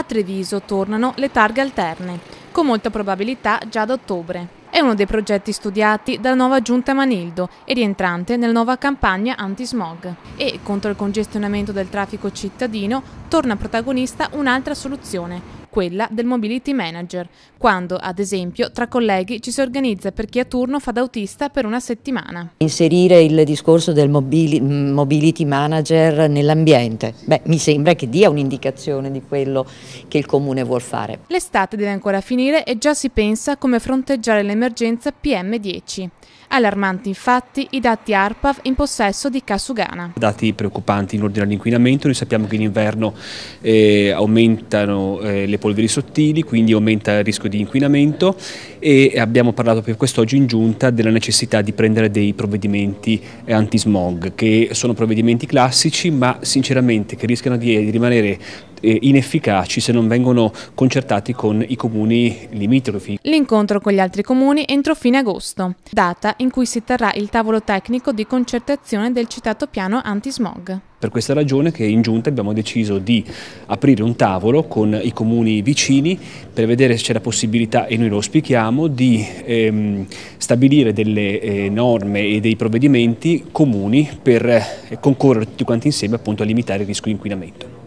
A Treviso tornano le targhe alterne, con molta probabilità già ad ottobre. È uno dei progetti studiati dalla nuova giunta Manildo e rientrante nella nuova campagna anti-smog. E contro il congestionamento del traffico cittadino torna protagonista un'altra soluzione, quella del mobility manager, quando, ad esempio, tra colleghi ci si organizza per chi a turno fa da autista per una settimana. Inserire il discorso del mobility manager nell'ambiente, beh, mi sembra che dia un'indicazione di quello che il comune vuol fare. L'estate deve ancora finire e già si pensa come fronteggiare l'emergenza PM10. Allarmanti infatti i dati ARPAV in possesso di Casugana. Dati preoccupanti in ordine all'inquinamento, noi sappiamo che in inverno eh, aumentano eh, le polveri sottili, quindi aumenta il rischio di inquinamento e abbiamo parlato per quest'oggi in giunta della necessità di prendere dei provvedimenti eh, antismog, che sono provvedimenti classici ma sinceramente che rischiano di, di rimanere eh, inefficaci se non vengono concertati con i comuni limitrofi. L'incontro con gli altri comuni entro fine agosto, data in cui si terrà il tavolo tecnico di concertazione del citato piano antismog. Per questa ragione che in giunta abbiamo deciso di aprire un tavolo con i comuni vicini per vedere se c'è la possibilità, e noi lo spieghiamo, di ehm, stabilire delle eh, norme e dei provvedimenti comuni per eh, concorrere tutti quanti insieme appunto, a limitare il rischio di inquinamento.